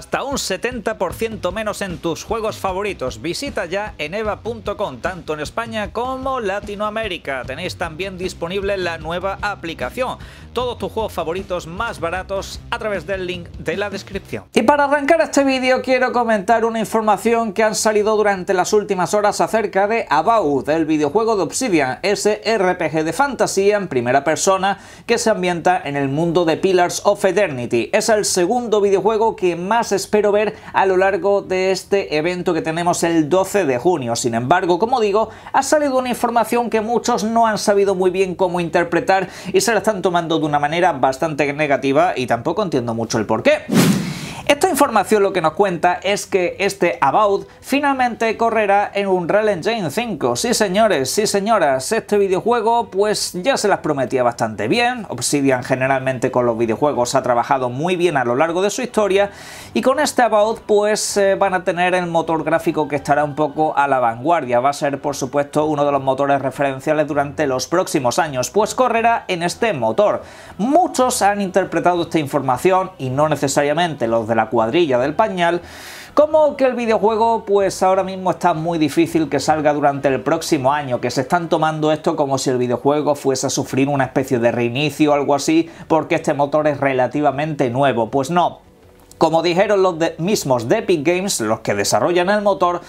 hasta un 70% menos en tus juegos favoritos. Visita ya en eva.com, tanto en España como Latinoamérica. Tenéis también disponible la nueva aplicación. Todos tus juegos favoritos más baratos a través del link de la descripción. Y para arrancar este vídeo quiero comentar una información que han salido durante las últimas horas acerca de About, el videojuego de Obsidian, ese RPG de fantasía en primera persona que se ambienta en el mundo de Pillars of Eternity. Es el segundo videojuego que más espero ver a lo largo de este evento que tenemos el 12 de junio. Sin embargo, como digo, ha salido una información que muchos no han sabido muy bien cómo interpretar y se la están tomando de una manera bastante negativa y tampoco entiendo mucho el porqué. Esta información lo que nos cuenta es que este About finalmente correrá en un Unreal Engine 5. Sí señores, sí señoras, este videojuego pues ya se las prometía bastante bien. Obsidian generalmente con los videojuegos ha trabajado muy bien a lo largo de su historia y con este About pues eh, van a tener el motor gráfico que estará un poco a la vanguardia. Va a ser por supuesto uno de los motores referenciales durante los próximos años, pues correrá en este motor. Muchos han interpretado esta información y no necesariamente los de la cuadrilla del pañal, como que el videojuego pues ahora mismo está muy difícil que salga durante el próximo año, que se están tomando esto como si el videojuego fuese a sufrir una especie de reinicio o algo así, porque este motor es relativamente nuevo. Pues no, como dijeron los mismos de Epic Games, los que desarrollan el motor,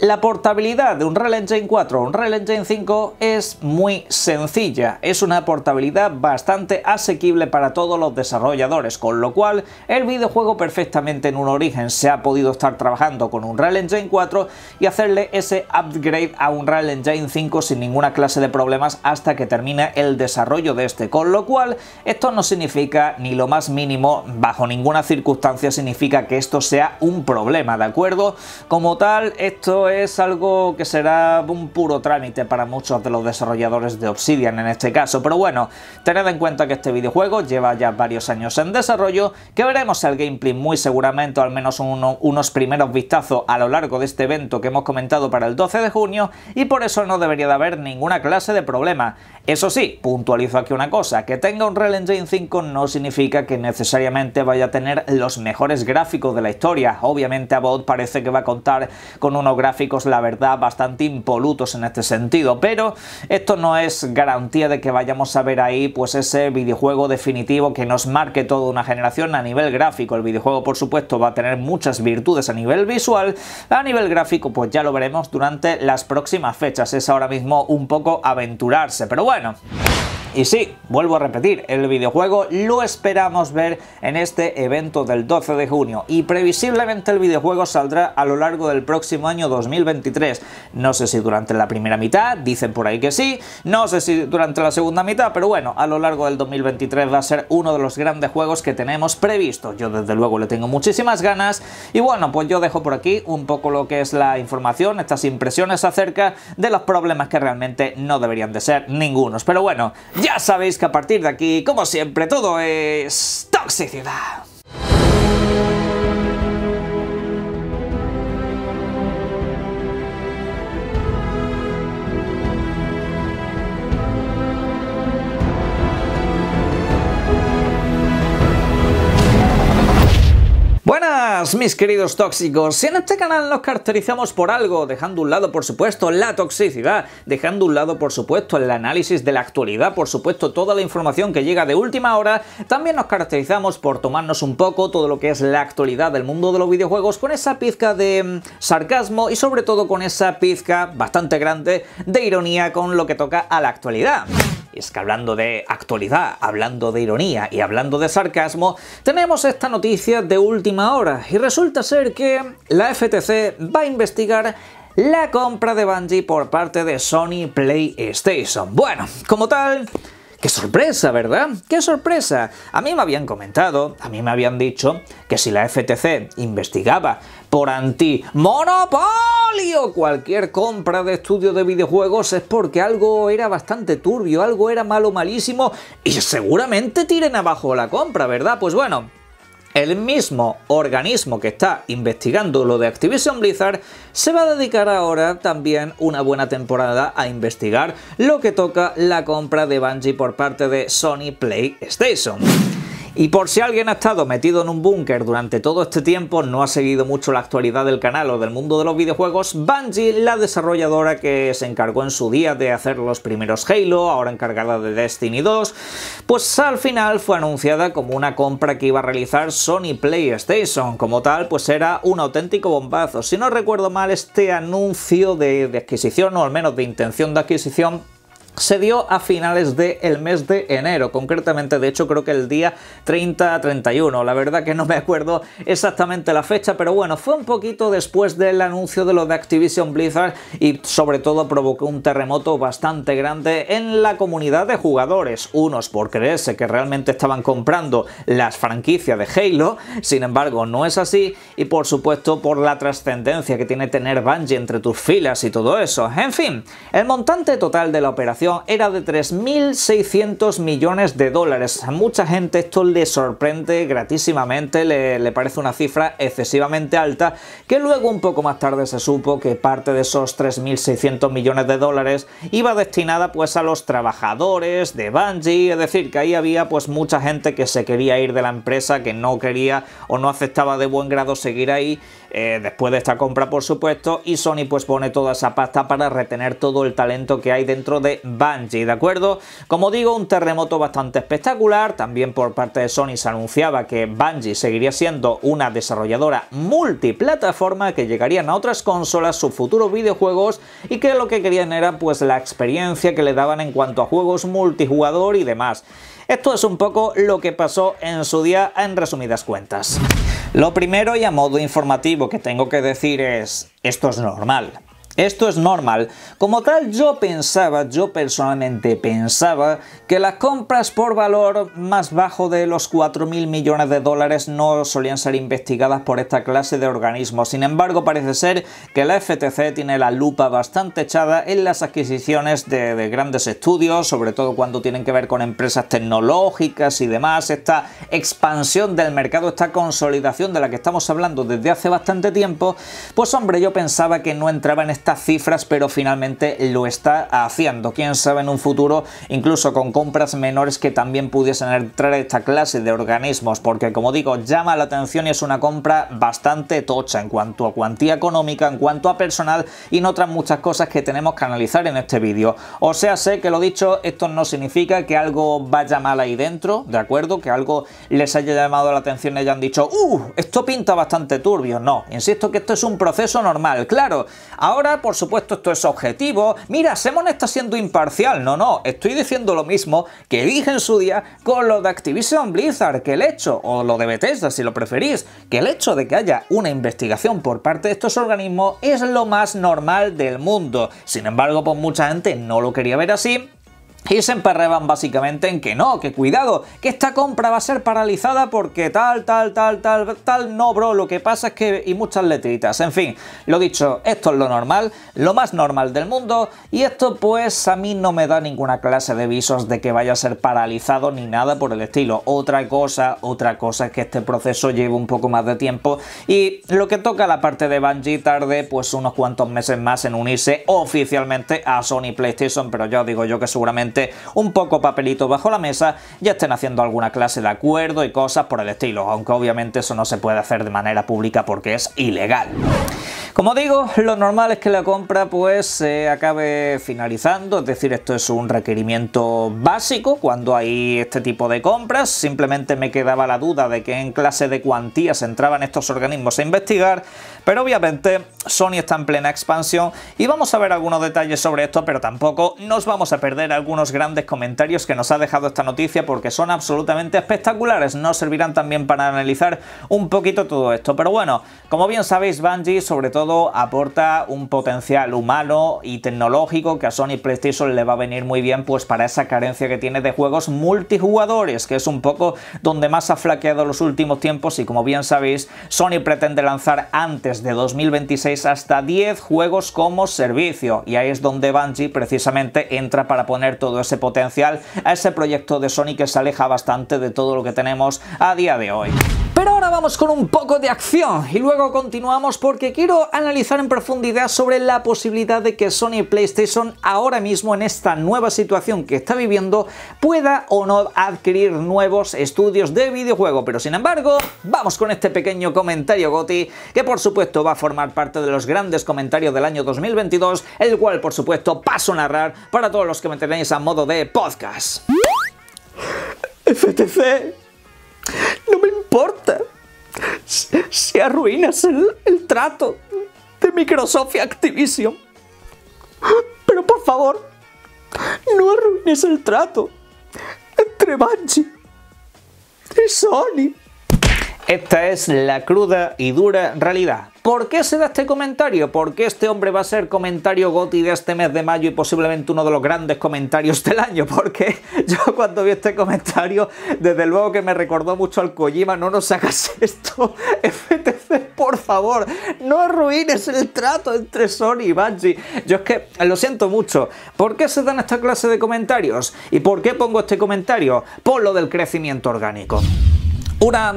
la portabilidad de un Real Engine 4 o un Real Engine 5 es muy sencilla, es una portabilidad bastante asequible para todos los desarrolladores, con lo cual el videojuego perfectamente en un origen se ha podido estar trabajando con un Real Engine 4 y hacerle ese upgrade a un Real Engine 5 sin ninguna clase de problemas hasta que termine el desarrollo de este, con lo cual esto no significa ni lo más mínimo, bajo ninguna circunstancia significa que esto sea un problema, ¿de acuerdo? Como tal, esto es algo que será un puro trámite para muchos de los desarrolladores de Obsidian en este caso, pero bueno, tened en cuenta que este videojuego lleva ya varios años en desarrollo, que veremos el gameplay muy seguramente, o al menos unos primeros vistazos a lo largo de este evento que hemos comentado para el 12 de junio, y por eso no debería de haber ninguna clase de problema. Eso sí, puntualizo aquí una cosa, que tenga un Real Engine 5 no significa que necesariamente vaya a tener los mejores gráficos de la historia, obviamente a Bot parece que va a contar con unos gráficos la verdad, bastante impolutos en este sentido, pero esto no es garantía de que vayamos a ver ahí pues ese videojuego definitivo que nos marque toda una generación a nivel gráfico. El videojuego, por supuesto, va a tener muchas virtudes a nivel visual, a nivel gráfico, pues ya lo veremos durante las próximas fechas. Es ahora mismo un poco aventurarse, pero bueno. Y sí, vuelvo a repetir, el videojuego lo esperamos ver en este evento del 12 de junio y previsiblemente el videojuego saldrá a lo largo del próximo año 2023. No sé si durante la primera mitad, dicen por ahí que sí, no sé si durante la segunda mitad, pero bueno, a lo largo del 2023 va a ser uno de los grandes juegos que tenemos previsto. Yo desde luego le tengo muchísimas ganas y bueno, pues yo dejo por aquí un poco lo que es la información, estas impresiones acerca de los problemas que realmente no deberían de ser ningunos. Pero bueno, ya sabéis que a partir de aquí, como siempre, todo es toxicidad. Buenas mis queridos tóxicos, si en este canal nos caracterizamos por algo, dejando un lado por supuesto la toxicidad, dejando un lado por supuesto el análisis de la actualidad, por supuesto toda la información que llega de última hora, también nos caracterizamos por tomarnos un poco todo lo que es la actualidad del mundo de los videojuegos con esa pizca de mm, sarcasmo y sobre todo con esa pizca bastante grande de ironía con lo que toca a la actualidad. Y es que hablando de actualidad, hablando de ironía y hablando de sarcasmo, tenemos esta noticia de última hora y resulta ser que la FTC va a investigar la compra de Bungie por parte de Sony PlayStation. Bueno, como tal, ¡Qué sorpresa, verdad? ¡Qué sorpresa! A mí me habían comentado, a mí me habían dicho que si la FTC investigaba por anti-monopolio cualquier compra de estudio de videojuegos es porque algo era bastante turbio, algo era malo, malísimo y seguramente tiren abajo la compra, ¿verdad? Pues bueno, el mismo organismo que está investigando lo de Activision Blizzard se va a dedicar ahora también una buena temporada a investigar lo que toca la compra de Bungie por parte de Sony PlayStation. Y por si alguien ha estado metido en un búnker durante todo este tiempo, no ha seguido mucho la actualidad del canal o del mundo de los videojuegos, Bungie, la desarrolladora que se encargó en su día de hacer los primeros Halo, ahora encargada de Destiny 2, pues al final fue anunciada como una compra que iba a realizar Sony PlayStation. Como tal, pues era un auténtico bombazo. Si no recuerdo mal, este anuncio de, adquisición, o al menos de intención de adquisición, se dio a finales del mes de enero, concretamente de hecho creo que el día 30-31, la verdad que no me acuerdo exactamente la fecha, pero bueno, fue un poquito después del anuncio de los de Activision Blizzard y sobre todo provocó un terremoto bastante grande en la comunidad de jugadores, unos por creerse que realmente estaban comprando las franquicias de Halo, sin embargo no es así, y por supuesto por la trascendencia que tiene tener Bungie entre tus filas y todo eso. En fin, el montante total de la operación era de 3.600 millones de dólares. A mucha gente esto le sorprende gratísimamente, le, parece una cifra excesivamente alta, que luego un poco más tarde se supo que parte de esos 3.600 millones de dólares iba destinada pues a los trabajadores de Bungie, es decir, que ahí había pues mucha gente que se quería ir de la empresa, que no quería o no aceptaba de buen grado seguir ahí eh, después de esta compra por supuesto y Sony pues pone toda esa pasta para retener todo el talento que hay dentro de Bungie, ¿de acuerdo? Como digo, un terremoto bastante espectacular, también por parte de Sony se anunciaba que Bungie seguiría siendo una desarrolladora multiplataforma que llegarían a otras consolas sus futuros videojuegos y que lo que querían era pues la experiencia que le daban en cuanto a juegos multijugador y demás. Esto es un poco lo que pasó en su día en resumidas cuentas. Lo primero y a modo informativo que tengo que decir es, esto es normal. Esto es normal. Como tal, yo pensaba, yo personalmente pensaba que las compras por valor más bajo de los 4.000 millones de dólares no solían ser investigadas por esta clase de organismos. Sin embargo, parece ser que la FTC tiene la lupa bastante echada en las adquisiciones de, de grandes estudios, sobre todo cuando tienen que ver con empresas tecnológicas y demás. Esta expansión del mercado, esta consolidación de la que estamos hablando desde hace bastante tiempo, pues hombre, yo pensaba que no entraba en esta cifras, pero finalmente lo está haciendo. Quién sabe en un futuro, incluso con compras menores que también pudiesen entrar esta clase de organismos, porque como digo, llama la atención y es una compra bastante tocha en cuanto a cuantía económica, en cuanto a personal y en otras muchas cosas que tenemos que analizar en este vídeo. O sea, sé que lo dicho, esto no significa que algo vaya mal ahí dentro, ¿de acuerdo? Que algo les haya llamado la atención y hayan dicho, ¡uh! Esto pinta bastante turbio. No, insisto que esto es un proceso normal. Claro, ahora por supuesto, esto es objetivo. Mira, Semon está siendo imparcial. No, no, estoy diciendo lo mismo que dije en su día con lo de Activision Blizzard, que el hecho, o lo de Bethesda si lo preferís, que el hecho de que haya una investigación por parte de estos organismos es lo más normal del mundo. Sin embargo, pues mucha gente no lo quería ver así y se emperreban básicamente en que no, que cuidado, que esta compra va a ser paralizada porque tal, tal, tal, tal, tal, no, bro, lo que pasa es que... y muchas letritas, en fin, lo dicho, esto es lo normal, lo más normal del mundo, y esto pues a mí no me da ninguna clase de visos de que vaya a ser paralizado ni nada por el estilo. Otra cosa, otra cosa es que este proceso lleva un poco más de tiempo, y lo que toca la parte de Bungie tarde pues unos cuantos meses más en unirse oficialmente a Sony PlayStation, pero ya os digo yo que seguramente un poco papelito bajo la mesa ya estén haciendo alguna clase de acuerdo y cosas por el estilo, aunque obviamente eso no se puede hacer de manera pública porque es ilegal. Como digo, lo normal es que la compra pues se acabe finalizando, es decir, esto es un requerimiento básico cuando hay este tipo de compras, simplemente me quedaba la duda de que en clase de cuantías entraban estos organismos a investigar, pero obviamente Sony está en plena expansión y vamos a ver algunos detalles sobre esto, pero tampoco nos vamos a perder algunos grandes comentarios que nos ha dejado esta noticia porque son absolutamente espectaculares, nos servirán también para analizar un poquito todo esto, pero bueno, como bien sabéis Bungie sobre todo aporta un potencial humano y tecnológico que a Sony PlayStation le va a venir muy bien pues para esa carencia que tiene de juegos multijugadores, que es un poco donde más ha flaqueado los últimos tiempos y como bien sabéis, Sony pretende lanzar antes de 2026 hasta 10 juegos como servicio y ahí es donde Bungie precisamente entra para poner todo ese potencial a ese proyecto de Sony que se aleja bastante de todo lo que tenemos a día de hoy. Pero vamos con un poco de acción y luego continuamos porque quiero analizar en profundidad sobre la posibilidad de que Sony PlayStation ahora mismo en esta nueva situación que está viviendo pueda o no adquirir nuevos estudios de videojuego. Pero sin embargo, vamos con este pequeño comentario Goti que por supuesto va a formar parte de los grandes comentarios del año 2022, el cual por supuesto paso a narrar para todos los que me tenéis a modo de podcast. FTC no me importa si, arruinas el, trato de Microsoft y Activision. Pero por favor, no arruines el trato entre Manchi y Sony. Esta es la cruda y dura realidad. ¿Por qué se da este comentario? ¿Por qué este hombre va a ser comentario Goti de este mes de mayo y posiblemente uno de los grandes comentarios del año? Porque yo cuando vi este comentario, desde luego que me recordó mucho al Kojima, no nos hagas esto, FTC, por favor, no arruines el trato entre Sony y Bungie. Yo es que lo siento mucho. ¿Por qué se dan esta clase de comentarios? ¿Y por qué pongo este comentario? Por lo del crecimiento orgánico. Una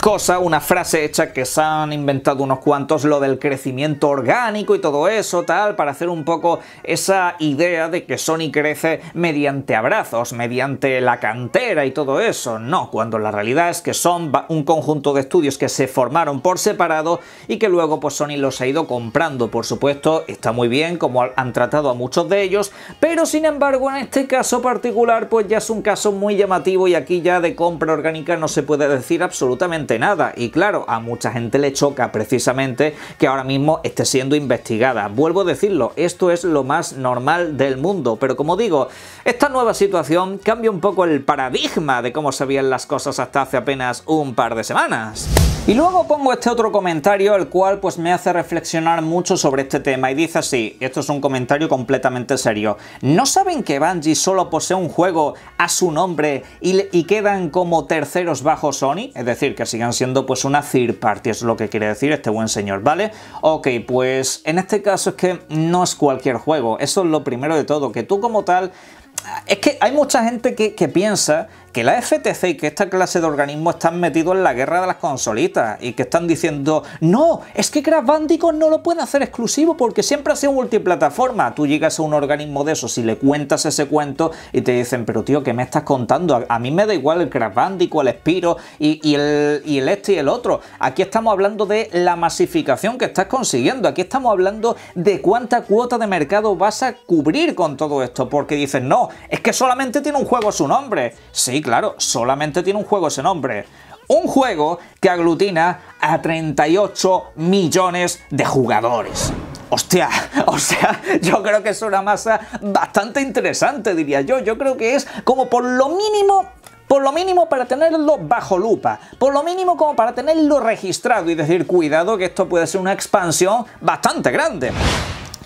cosa, una frase hecha que se han inventado unos cuantos, lo del crecimiento orgánico y todo eso, tal, para hacer un poco esa idea de que Sony crece mediante abrazos, mediante la cantera y todo eso. No, cuando la realidad es que son un conjunto de estudios que se formaron por separado y que luego pues Sony los ha ido comprando. Por supuesto, está muy bien como han tratado a muchos de ellos, pero sin embargo en este caso particular pues ya es un caso muy llamativo y aquí ya de compra orgánica no se puede decir absolutamente nada. Y claro, a mucha gente le choca precisamente que ahora mismo esté siendo investigada. Vuelvo a decirlo, esto es lo más normal del mundo, pero como digo, esta nueva situación cambia un poco el paradigma de cómo se veían las cosas hasta hace apenas un par de semanas. Y luego pongo este otro comentario, el cual pues me hace reflexionar mucho sobre este tema y dice así, esto es un comentario completamente serio, ¿no saben que Bungie solo posee un juego a su nombre y, y quedan como terceros bajo Sony? Es decir, que sigan siendo pues una third party, es lo que quiere decir este buen señor, ¿vale? Ok, pues en este caso es que no es cualquier juego, eso es lo primero de todo, que tú como tal... Es que hay mucha gente que, que piensa que la FTC y que esta clase de organismos están metidos en la guerra de las consolitas y que están diciendo, no, es que Crash Bandicoot no lo puede hacer exclusivo porque siempre ha sido multiplataforma. Tú llegas a un organismo de esos y le cuentas ese cuento y te dicen, pero tío, ¿qué me estás contando? A, mí me da igual el Crash Bandicoot, el Spiro y, el, este y el otro. Aquí estamos hablando de la masificación que estás consiguiendo. Aquí estamos hablando de cuánta cuota de mercado vas a cubrir con todo esto. Porque dicen, no, es que solamente tiene un juego a su nombre. Sí, claro, solamente tiene un juego ese nombre. Un juego que aglutina a 38 millones de jugadores. Hostia, o sea, yo creo que es una masa bastante interesante, diría yo. Yo creo que es como por lo mínimo por lo mínimo para tenerlo bajo lupa, por lo mínimo como para tenerlo registrado y decir, cuidado que esto puede ser una expansión bastante grande.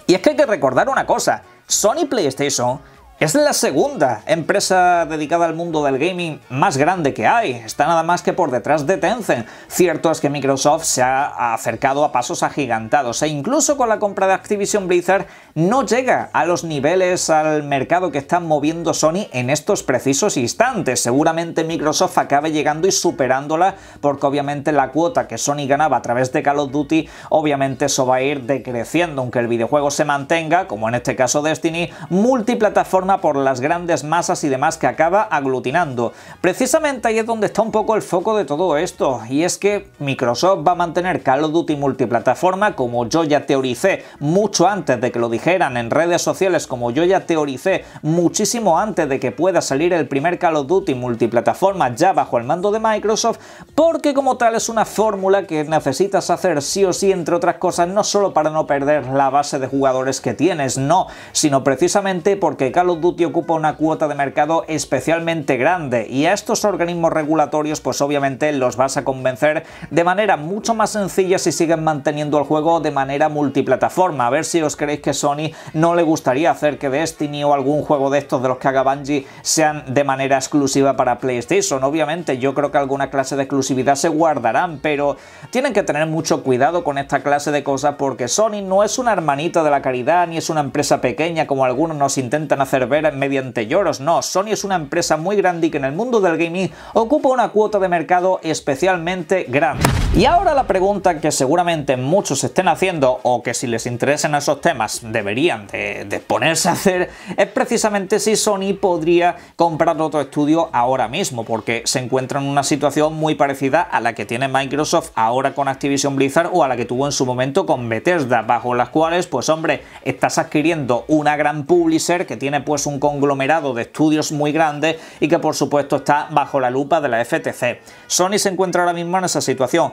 Y es que hay que recordar una cosa, Sony PlayStation es la segunda empresa dedicada al mundo del gaming más grande que hay, está nada más que por detrás de Tencent. Cierto es que Microsoft se ha acercado a pasos agigantados e incluso con la compra de Activision Blizzard no llega a los niveles al mercado que están moviendo Sony en estos precisos instantes. Seguramente Microsoft acabe llegando y superándola porque obviamente la cuota que Sony ganaba a través de Call of Duty, obviamente eso va a ir decreciendo, aunque el videojuego se mantenga, como en este caso Destiny, multiplataforma por las grandes masas y demás que acaba aglutinando. Precisamente ahí es donde está un poco el foco de todo esto, y es que Microsoft va a mantener Call of Duty multiplataforma, como yo ya teoricé mucho antes de que lo dijeran en redes sociales, como yo ya teoricé muchísimo antes de que pueda salir el primer Call of Duty multiplataforma ya bajo el mando de Microsoft, porque como tal es una fórmula que necesitas hacer sí o sí, entre otras cosas, no solo para no perder la base de jugadores que tienes, no, sino precisamente porque Call of Duty ocupa una cuota de mercado especialmente grande y a estos organismos regulatorios pues obviamente los vas a convencer de manera mucho más sencilla si siguen manteniendo el juego de manera multiplataforma. A ver si os creéis que Sony no le gustaría hacer que Destiny o algún juego de estos de los que haga Bungie sean de manera exclusiva para PlayStation. Obviamente yo creo que alguna clase de exclusividad se guardarán, pero tienen que tener mucho cuidado con esta clase de cosas porque Sony no es una hermanita de la caridad ni es una empresa pequeña como algunos nos intentan hacer ver mediante lloros, no. Sony es una empresa muy grande y que en el mundo del gaming ocupa una cuota de mercado especialmente grande. Y ahora la pregunta que seguramente muchos estén haciendo o que si les interesan esos temas deberían de, ponerse a hacer es precisamente si Sony podría comprar otro estudio ahora mismo porque se encuentra en una situación muy parecida a la que tiene Microsoft ahora con Activision Blizzard o a la que tuvo en su momento con Bethesda bajo las cuales pues hombre estás adquiriendo una gran publisher que tiene pues un conglomerado de estudios muy grande y que por supuesto está bajo la lupa de la FTC. Sony se encuentra ahora mismo en esa situación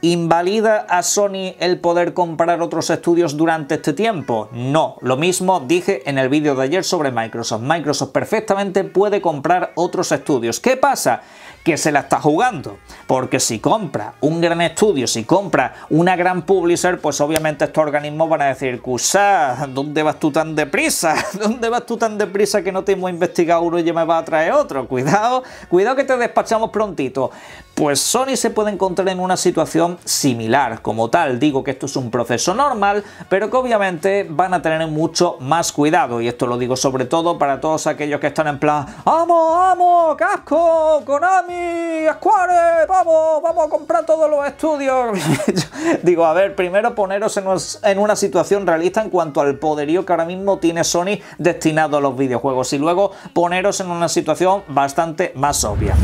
¿Invalida a Sony el poder comprar otros estudios durante este tiempo? No, lo mismo dije en el vídeo de ayer sobre Microsoft. Microsoft perfectamente puede comprar otros estudios. ¿Qué pasa? Que se la está jugando. Porque si compra un gran estudio, si compra una gran publisher, pues obviamente estos organismos van a decir, Cusá, ¿dónde vas tú tan deprisa? ¿Dónde vas tú tan deprisa que no te hemos investigado uno y ya me va a traer otro? Cuidado, cuidado que te despachamos prontito. Pues Sony se puede encontrar en una situación similar. Como tal, digo que esto es un proceso normal, pero que obviamente van a tener mucho más cuidado. Y esto lo digo sobre todo para todos aquellos que están en plan ¡Amo, amo, casco, Konami, Square, vamos, vamos a comprar todos los estudios! digo, a ver, primero poneros en una situación realista en cuanto al poderío que ahora mismo tiene Sony destinado a los videojuegos y luego poneros en una situación bastante más obvia.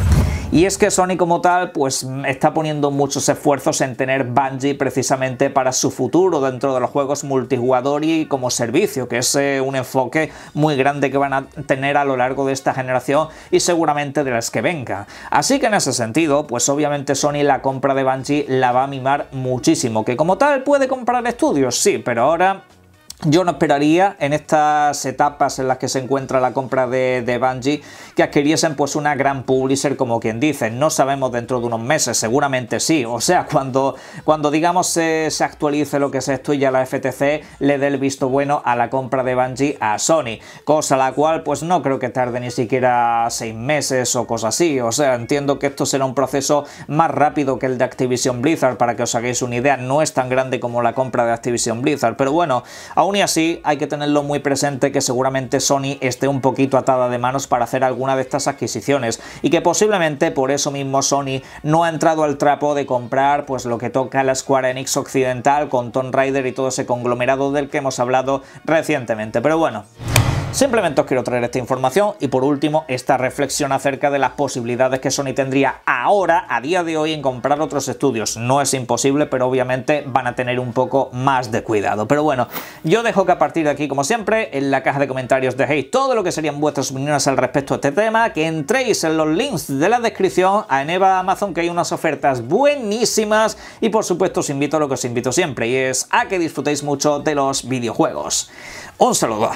Y es que Sony como tal pues está poniendo muchos esfuerzos en tener Bungie precisamente para su futuro dentro de los juegos multijugador y como servicio, que es eh, un enfoque muy grande que van a tener a lo largo de esta generación y seguramente de las que venga. Así que en ese sentido, pues obviamente Sony la compra de Bungie la va a mimar muchísimo, que como tal puede comprar estudios, sí, pero ahora yo no esperaría en estas etapas en las que se encuentra la compra de, de, Bungie que adquiriesen pues una gran publisher como quien dice. No sabemos dentro de unos meses, seguramente sí. O sea, cuando, cuando digamos se, actualice lo que esto es y ya la FTC, le dé el visto bueno a la compra de Bungie a Sony. Cosa la cual pues no creo que tarde ni siquiera seis meses o cosas así. O sea, entiendo que esto será un proceso más rápido que el de Activision Blizzard. Para que os hagáis una idea, no es tan grande como la compra de Activision Blizzard. Pero bueno, aún y así, hay que tenerlo muy presente que seguramente Sony esté un poquito atada de manos para hacer alguna de estas adquisiciones y que posiblemente por eso mismo Sony no ha entrado al trapo de comprar pues lo que toca la Square Enix occidental con Tomb Raider y todo ese conglomerado del que hemos hablado recientemente. Pero bueno. Simplemente os quiero traer esta información y por último esta reflexión acerca de las posibilidades que Sony tendría ahora, a día de hoy, en comprar otros estudios. No es imposible, pero obviamente van a tener un poco más de cuidado. Pero bueno, yo dejo que a partir de aquí, como siempre, en la caja de comentarios dejéis todo lo que serían vuestras opiniones al respecto de este tema, que entréis en los links de la descripción a Eneva Amazon, que hay unas ofertas buenísimas y por supuesto os invito a lo que os invito siempre y es a que disfrutéis mucho de los videojuegos. Un saludo.